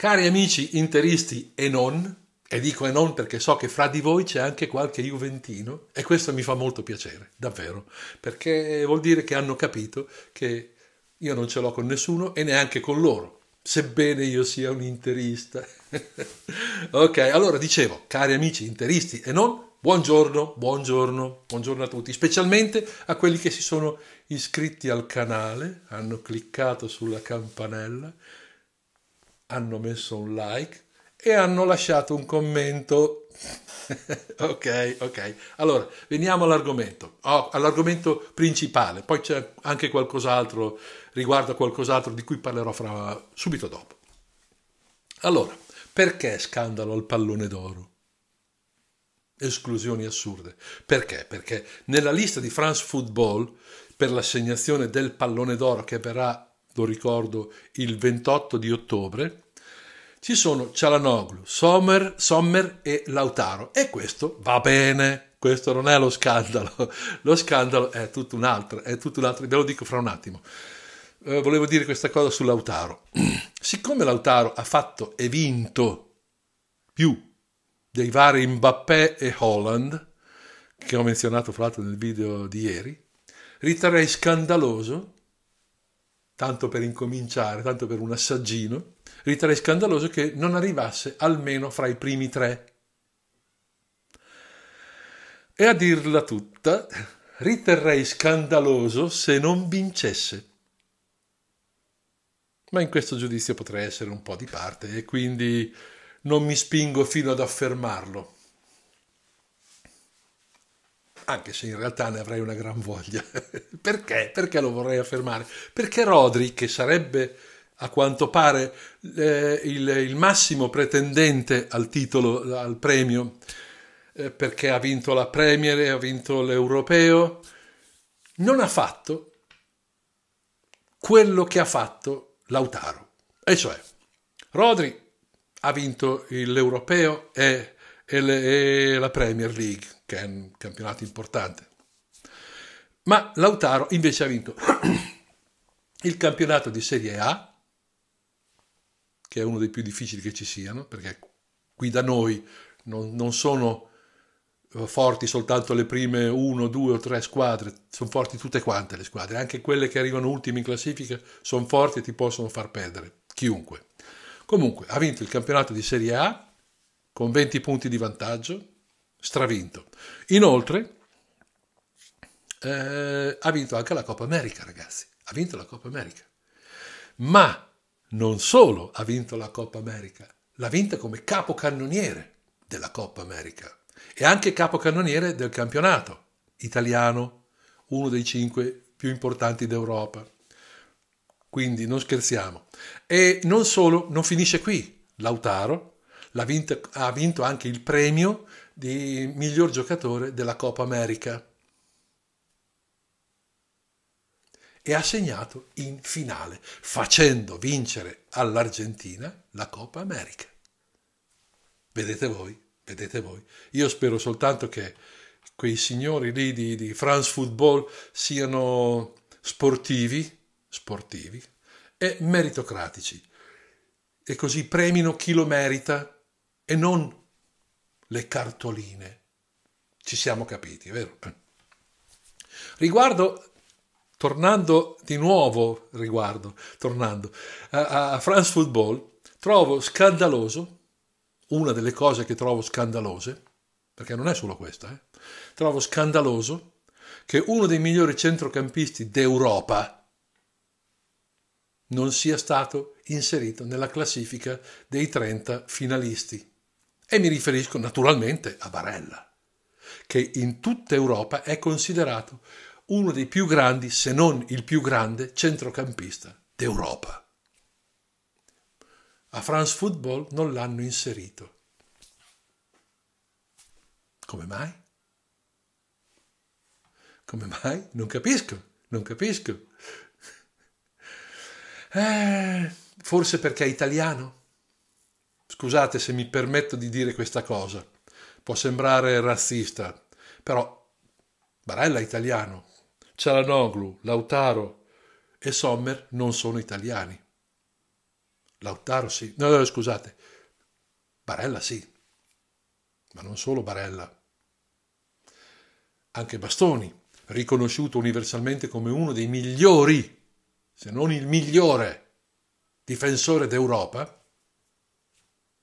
Cari amici interisti e non, e dico e non perché so che fra di voi c'è anche qualche juventino e questo mi fa molto piacere, davvero, perché vuol dire che hanno capito che io non ce l'ho con nessuno e neanche con loro, sebbene io sia un interista. ok, allora dicevo, cari amici interisti e non, buongiorno, buongiorno, buongiorno a tutti, specialmente a quelli che si sono iscritti al canale, hanno cliccato sulla campanella hanno messo un like e hanno lasciato un commento. ok, ok. Allora, veniamo all'argomento, oh, all'argomento principale, poi c'è anche qualcos'altro riguardo a qualcos'altro di cui parlerò fra, subito dopo. Allora, perché scandalo al pallone d'oro? Esclusioni assurde. Perché? Perché nella lista di France Football per l'assegnazione del pallone d'oro che verrà lo ricordo, il 28 di ottobre, ci sono Cialanoglu, Sommer, Sommer e Lautaro. E questo va bene, questo non è lo scandalo, lo scandalo è tutto un altro, è tutto un altro, ve lo dico fra un attimo. Eh, volevo dire questa cosa su Lautaro. Siccome Lautaro ha fatto e vinto più dei vari Mbappé e Holland, che ho menzionato fra l'altro nel video di ieri, riterrei scandaloso tanto per incominciare, tanto per un assaggino, riterei scandaloso che non arrivasse almeno fra i primi tre. E a dirla tutta, riterrei scandaloso se non vincesse. Ma in questo giudizio potrei essere un po' di parte e quindi non mi spingo fino ad affermarlo anche se in realtà ne avrei una gran voglia. Perché? Perché lo vorrei affermare? Perché Rodri, che sarebbe a quanto pare eh, il, il, massimo pretendente al titolo, al premio, eh, perché ha vinto la Premier, ha vinto l'Europeo, non ha fatto quello che ha fatto Lautaro. E cioè, Rodri ha vinto l'Europeo e e, le, e la Premier League, che è un campionato importante. Ma Lautaro invece ha vinto il campionato di Serie A, che è uno dei più difficili che ci siano, perché qui da noi non, non sono eh, forti soltanto le prime 1, 2 o 3 squadre, sono forti tutte quante le squadre, anche quelle che arrivano ultime in classifica sono forti e ti possono far perdere, chiunque. Comunque, ha vinto il campionato di Serie A, con 20 punti di vantaggio, stravinto. Inoltre eh, ha vinto anche la Coppa America, ragazzi, ha vinto la Coppa America. Ma non solo ha vinto la Coppa America, l'ha vinta come capocannoniere della Coppa America e anche capocannoniere del campionato italiano, uno dei cinque più importanti d'Europa. Quindi non scherziamo. E non solo, non finisce qui. Lautaro vinto, ha vinto anche il premio di miglior giocatore della Coppa America. e ha segnato in finale, facendo vincere all'Argentina la Coppa America. Vedete voi, vedete voi. Io spero soltanto che quei signori lì di, di France Football siano sportivi, sportivi e meritocratici e così premino chi lo merita e non le cartoline. Ci siamo capiti, vero? Riguardo, tornando di nuovo, riguardo, tornando a, France Football, trovo scandaloso, una delle cose che trovo scandalose, perché non è solo questa, eh, trovo scandaloso che uno dei migliori centrocampisti d'Europa non sia stato inserito nella classifica dei 30 finalisti e mi riferisco naturalmente a Barella, che in tutta Europa è considerato uno dei più grandi, se non il più grande, centrocampista d'Europa. A France Football non l'hanno inserito. Come mai? Come mai? Non capisco, non capisco. Eh, forse perché è italiano? Scusate se mi permetto di dire questa cosa, può sembrare razzista, però Barella è italiano, Cialanoglu, Lautaro e Sommer non sono italiani. Lautaro sì, no, no scusate, Barella sì, ma non solo Barella. Anche Bastoni, riconosciuto universalmente come uno dei migliori, se non il migliore difensore d'Europa,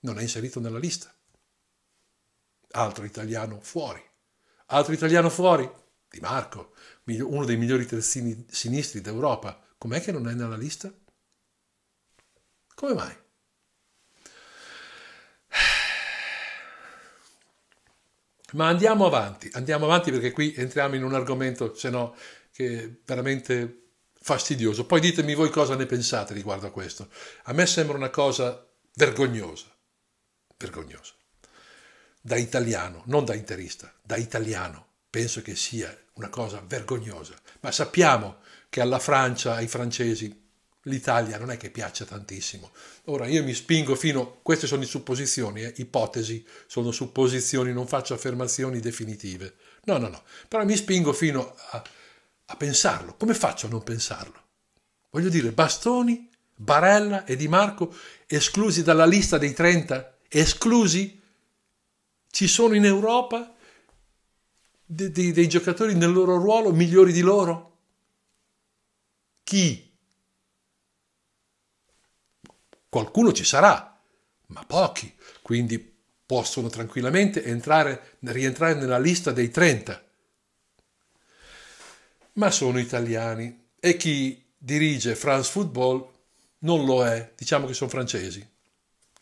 non è inserito nella lista. Altro italiano fuori. Altro italiano fuori, Di Marco, uno dei migliori terzini sinistri d'Europa. Com'è che non è nella lista? Come mai? Ma andiamo avanti, andiamo avanti perché qui entriamo in un argomento, se no, che è veramente fastidioso. Poi ditemi voi cosa ne pensate riguardo a questo. A me sembra una cosa vergognosa vergognoso. Da italiano, non da interista, da italiano, penso che sia una cosa vergognosa. Ma sappiamo che alla Francia, ai francesi, l'Italia non è che piaccia tantissimo. Ora io mi spingo fino, queste sono supposizioni, eh, ipotesi, sono supposizioni, non faccio affermazioni definitive. No, no, no, però mi spingo fino a, a pensarlo. Come faccio a non pensarlo? Voglio dire, Bastoni, Barella e Di Marco esclusi dalla lista dei 30? esclusi? Ci sono in Europa dei, dei, dei giocatori nel loro ruolo migliori di loro? Chi? Qualcuno ci sarà, ma pochi, quindi possono tranquillamente entrare, rientrare nella lista dei 30. Ma sono italiani e chi dirige France Football non lo è, diciamo che sono francesi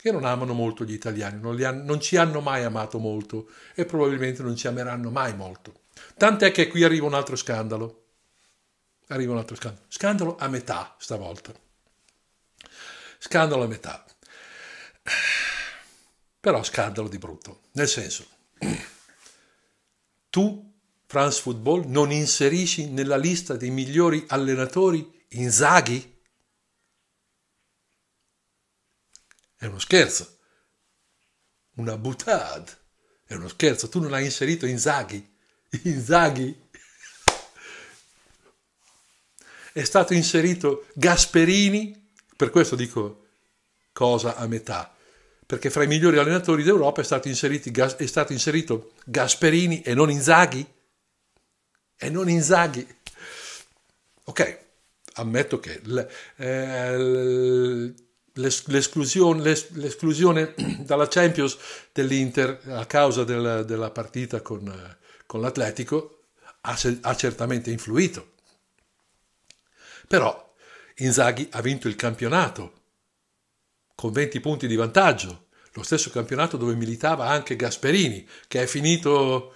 che non amano molto gli italiani, non, han, non ci hanno mai amato molto e probabilmente non ci ameranno mai molto. Tant'è che qui arriva un altro scandalo. Arriva un altro scandalo. Scandalo a metà stavolta. Scandalo a metà. Però scandalo di brutto. Nel senso, tu, France Football, non inserisci nella lista dei migliori allenatori Inzaghi? È uno scherzo. Una butade. È uno scherzo. Tu non hai inserito Inzaghi. Inzaghi. È stato inserito Gasperini. Per questo dico cosa a metà. Perché fra i migliori allenatori d'Europa è stato, è stato inserito Gasperini e non Inzaghi. E non Inzaghi. Ok, ammetto che... Eh, l'esclusione, l'esclusione dalla Champions dell'Inter a causa del, della partita con, con l'Atletico ha, ha certamente influito. Però Inzaghi ha vinto il campionato con 20 punti di vantaggio, lo stesso campionato dove militava anche Gasperini, che è finito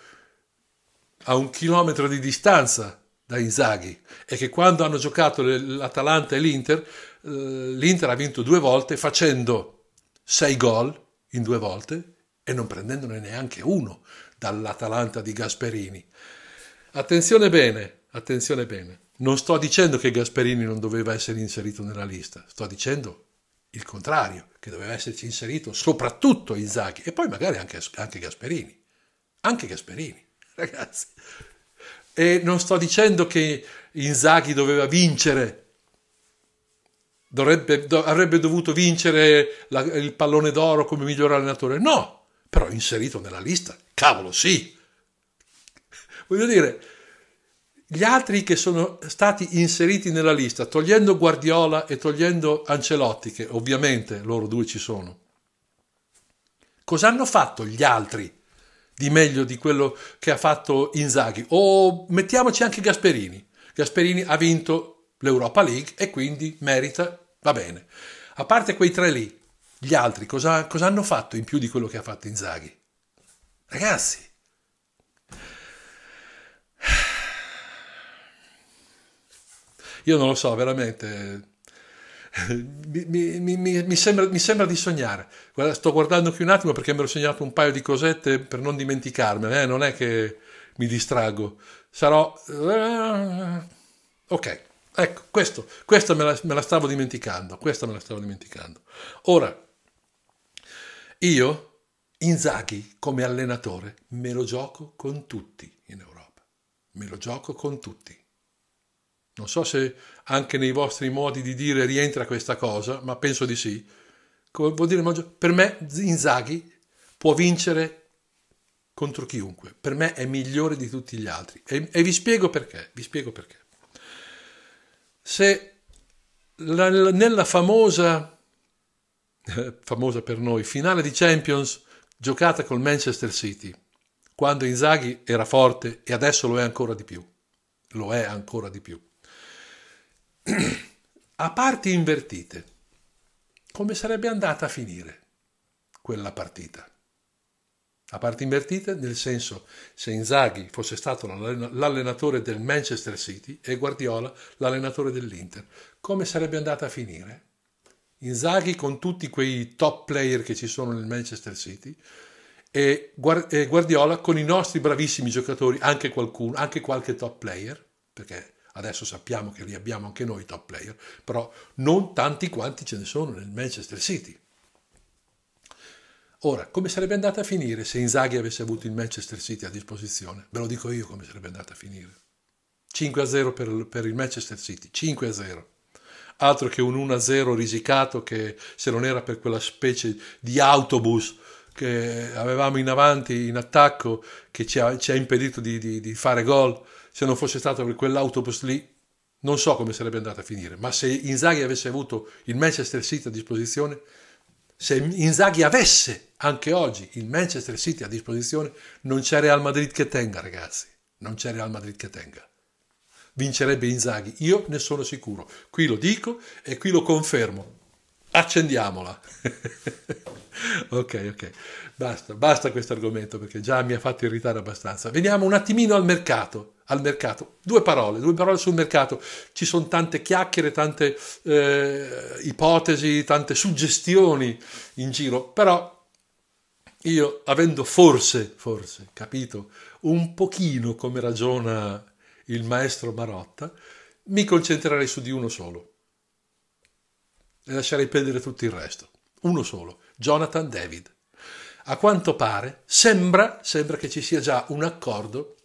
a un chilometro di distanza da Inzaghi e che quando hanno giocato l'Atalanta e l'Inter eh, l'Inter ha vinto due volte facendo sei gol in due volte e non prendendone neanche uno dall'Atalanta di Gasperini. Attenzione bene, attenzione bene. Non sto dicendo che Gasperini non doveva essere inserito nella lista, sto dicendo il contrario, che doveva esserci inserito soprattutto Inzaghi e poi magari anche, anche Gasperini. Anche Gasperini, ragazzi. E non sto dicendo che Inzaghi doveva vincere dovrebbe, do, avrebbe dovuto vincere la, il pallone d'oro come miglior allenatore. No, però inserito nella lista, cavolo sì. Voglio dire, gli altri che sono stati inseriti nella lista, togliendo Guardiola e togliendo Ancelotti, che ovviamente loro due ci sono, cosa hanno fatto gli altri di meglio di quello che ha fatto Inzaghi? O mettiamoci anche Gasperini. Gasperini ha vinto l'Europa League e quindi merita, va bene. A parte quei tre lì, gli altri cosa, cosa hanno fatto in più di quello che ha fatto Inzaghi? Ragazzi, io non lo so, veramente. Mi, mi, mi, mi sembra, sembra, di sognare. Guarda, sto guardando qui un attimo perché mi ero segnato un paio di cosette per non dimenticarmene. Eh? Non è che mi distraggo. Sarò. Eh, ok. Ecco, questo, questo me, la, me, la, stavo dimenticando, questa me la stavo dimenticando. Ora, io, Inzaghi, come allenatore, me lo gioco con tutti in Europa. Me lo gioco con tutti. Non so se anche nei vostri modi di dire rientra questa cosa, ma penso di sì. Come vuol dire, per me Inzaghi può vincere contro chiunque. Per me è migliore di tutti gli altri. E, e vi spiego perché, vi spiego perché se la, nella famosa, famosa per noi, finale di Champions giocata col Manchester City, quando Inzaghi era forte e adesso lo è ancora di più, lo è ancora di più, a parti invertite, come sarebbe andata a finire quella partita? a parte invertita, nel senso se Inzaghi fosse stato l'allenatore del Manchester City e Guardiola l'allenatore dell'Inter, come sarebbe andata a finire? Inzaghi con tutti quei top player che ci sono nel Manchester City e Guardiola con i nostri bravissimi giocatori, anche qualcuno, anche qualche top player, perché adesso sappiamo che li abbiamo anche noi top player, però non tanti quanti ce ne sono nel Manchester City. Ora, come sarebbe andata a finire se Inzaghi avesse avuto il Manchester City a disposizione? Ve lo dico io come sarebbe andata a finire. 5-0 per, per il Manchester City, 5-0. Altro che un 1-0 risicato che se non era per quella specie di autobus che avevamo in avanti, in attacco, che ci ha, ci ha impedito di, di, di fare gol, se non fosse stato per quell'autobus lì, non so come sarebbe andata a finire, ma se Inzaghi avesse avuto il Manchester City a disposizione, se Inzaghi avesse anche oggi il Manchester City a disposizione non c'è Real Madrid che tenga, ragazzi. Non c'è Real Madrid che tenga. Vincerebbe Inzaghi, io ne sono sicuro. Qui lo dico e qui lo confermo. Accendiamola. ok, ok. Basta, basta questo argomento perché già mi ha fatto irritare abbastanza. Veniamo un attimino al mercato. Al mercato. Due parole, due parole sul mercato. Ci sono tante chiacchiere, tante eh, ipotesi, tante suggestioni in giro, però io avendo forse, forse capito un pochino come ragiona il maestro Marotta, mi concentrerei su di uno solo e lascerei perdere tutto il resto. Uno solo, Jonathan David. A quanto pare, sembra, sembra che ci sia già un accordo,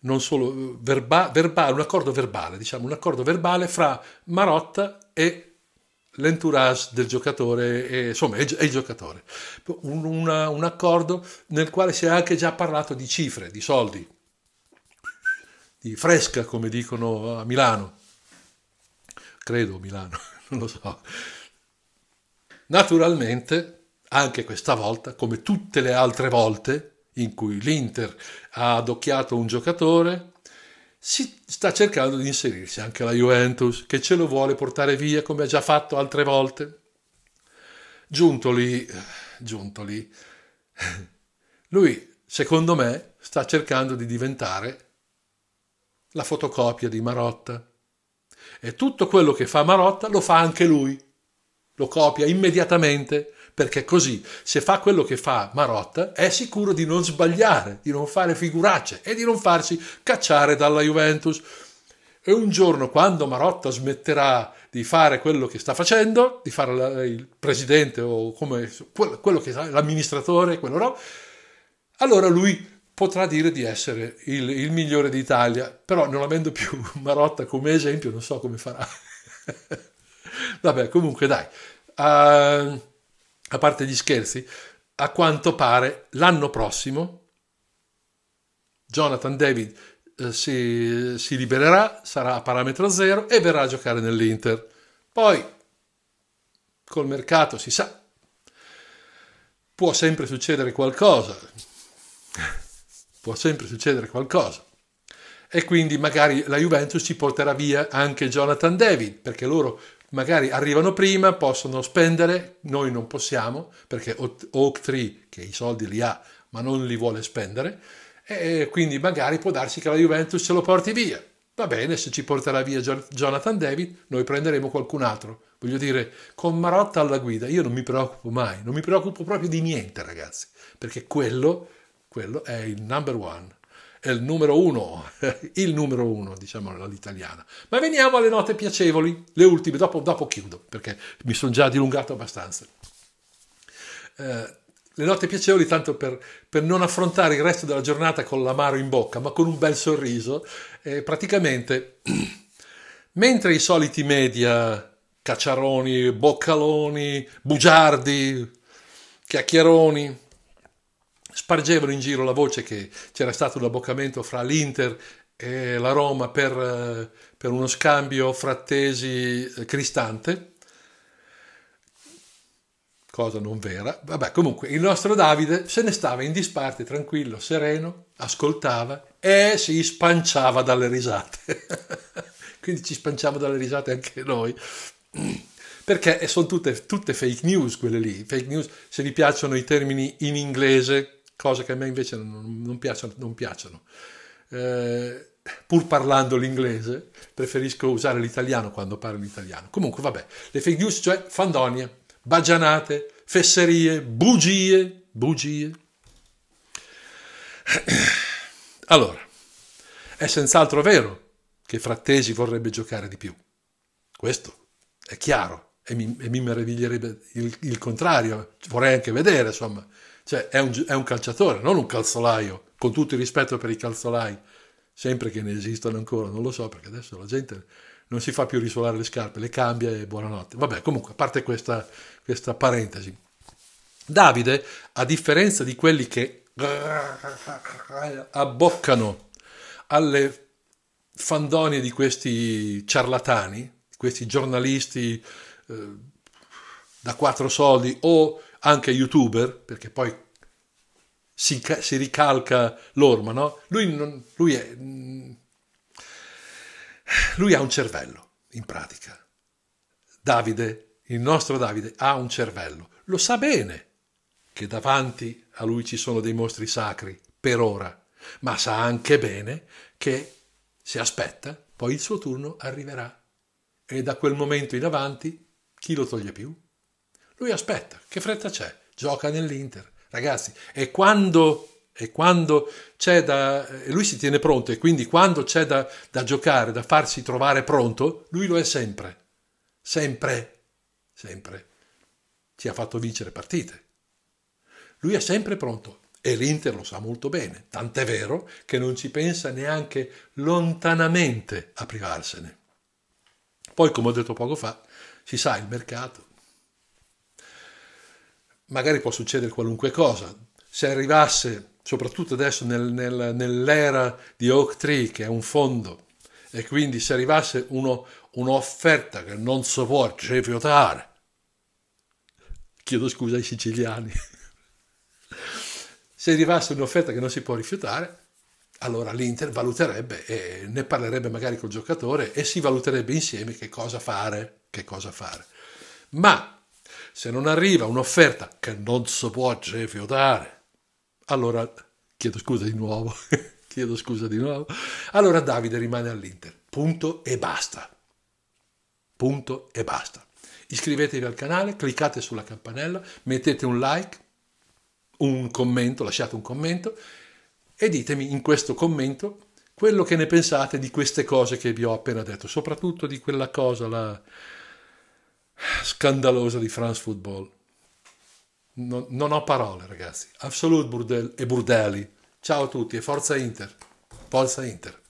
non solo eh, verba, verbale, un accordo verbale, diciamo, un accordo verbale fra Marotta e l'entourage del giocatore, e, insomma, è, il giocatore. Un, una, un accordo nel quale si è anche già parlato di cifre, di soldi, di fresca, come dicono a Milano. Credo Milano, non lo so. Naturalmente, anche questa volta, come tutte le altre volte in cui l'Inter ha adocchiato un giocatore, si sta cercando di inserirsi anche la Juventus, che ce lo vuole portare via come ha già fatto altre volte. Giunto lì, giunto lì, lui, secondo me, sta cercando di diventare la fotocopia di Marotta. E tutto quello che fa Marotta lo fa anche lui, lo copia immediatamente perché così se fa quello che fa Marotta è sicuro di non sbagliare, di non fare figuracce e di non farsi cacciare dalla Juventus. E un giorno quando Marotta smetterà di fare quello che sta facendo, di fare il presidente o come quello che sa, l'amministratore, quello no, allora lui potrà dire di essere il, il migliore d'Italia, però non avendo più Marotta come esempio non so come farà. Vabbè, comunque dai. Uh, a parte gli scherzi, a quanto pare l'anno prossimo Jonathan David eh, si, si libererà, sarà a parametro zero e verrà a giocare nell'Inter. Poi col mercato si sa, può sempre succedere qualcosa, può sempre succedere qualcosa. E quindi magari la Juventus ci porterà via anche Jonathan David, perché loro magari arrivano prima, possono spendere, noi non possiamo perché Oak Tree che i soldi li ha ma non li vuole spendere e quindi magari può darsi che la Juventus ce lo porti via. Va bene, se ci porterà via Jonathan David, noi prenderemo qualcun altro. Voglio dire, con Marotta alla guida, io non mi preoccupo mai, non mi preoccupo proprio di niente, ragazzi, perché quello, quello è il number one il numero uno, il numero uno, diciamo all'italiana. Ma veniamo alle note piacevoli, le ultime, dopo, dopo chiudo, perché mi sono già dilungato abbastanza. Eh, le note piacevoli tanto per, per, non affrontare il resto della giornata con l'amaro in bocca, ma con un bel sorriso. Eh, praticamente, mentre i soliti media, cacciaroni, boccaloni, bugiardi, chiacchieroni, spargevano in giro la voce che c'era stato un abboccamento fra l'Inter e la Roma per, eh, per uno scambio frattesi-cristante, eh, cosa non vera. Vabbè, comunque il nostro Davide se ne stava in disparte, tranquillo, sereno, ascoltava e si spanciava dalle risate. Quindi ci spanciamo dalle risate anche noi. Perché sono tutte, tutte fake news quelle lì. Fake news, se vi piacciono i termini in inglese, cose che a me invece non, non piacciono. Non piacciono. Eh, pur parlando l'inglese, preferisco usare l'italiano quando parlo l'italiano. Comunque, vabbè, le fake news, cioè fandonie, bagianate, fesserie, bugie, bugie. Allora, è senz'altro vero che Frattesi vorrebbe giocare di più. Questo è chiaro e mi, e mi meraviglierebbe il, il contrario. Vorrei anche vedere, insomma, cioè, è un, è un calciatore, non un calzolaio, con tutto il rispetto per i calzolai, sempre che ne esistano ancora, non lo so, perché adesso la gente non si fa più risuolare le scarpe, le cambia e buonanotte. Vabbè, comunque, a parte questa, questa parentesi. Davide, a differenza di quelli che abboccano alle fandonie di questi ciarlatani, questi giornalisti eh, da quattro soldi o anche youtuber, perché poi si, si ricalca l'orma, no? Lui, non, lui, è, mm, lui ha un cervello, in pratica. Davide, il nostro Davide, ha un cervello. Lo sa bene che davanti a lui ci sono dei mostri sacri, per ora, ma sa anche bene che se aspetta, poi il suo turno arriverà. E da quel momento in avanti, chi lo toglie più? Lui aspetta, che fretta c'è? Gioca nell'Inter. Ragazzi, e quando e quando c'è da lui si tiene pronto e quindi quando c'è da, da, giocare, da farsi trovare pronto, lui lo è sempre, sempre, sempre. Ci ha fatto vincere partite. Lui è sempre pronto e l'Inter lo sa molto bene, tant'è vero che non ci pensa neanche lontanamente a privarsene. Poi, come ho detto poco fa, si sa il mercato, magari può succedere qualunque cosa. Se arrivasse, soprattutto adesso nel, nel, nell'era di Oak Tree, che è un fondo, e quindi se arrivasse uno, un'offerta che non si può rifiutare, chiedo scusa ai siciliani, se arrivasse un'offerta che non si può rifiutare, allora l'Inter valuterebbe e ne parlerebbe magari col giocatore e si valuterebbe insieme che cosa fare, che cosa fare. Ma se non arriva un'offerta che non si può rifiutare, allora chiedo scusa di nuovo, chiedo scusa di nuovo, allora Davide rimane all'Inter, punto e basta. Punto e basta. Iscrivetevi al canale, cliccate sulla campanella, mettete un like, un commento, lasciate un commento e ditemi in questo commento quello che ne pensate di queste cose che vi ho appena detto, soprattutto di quella cosa, la, scandalosa di France Football. Non, non ho parole, ragazzi. Absolute burdel e Burdeli. Ciao a tutti e forza Inter. Forza Inter.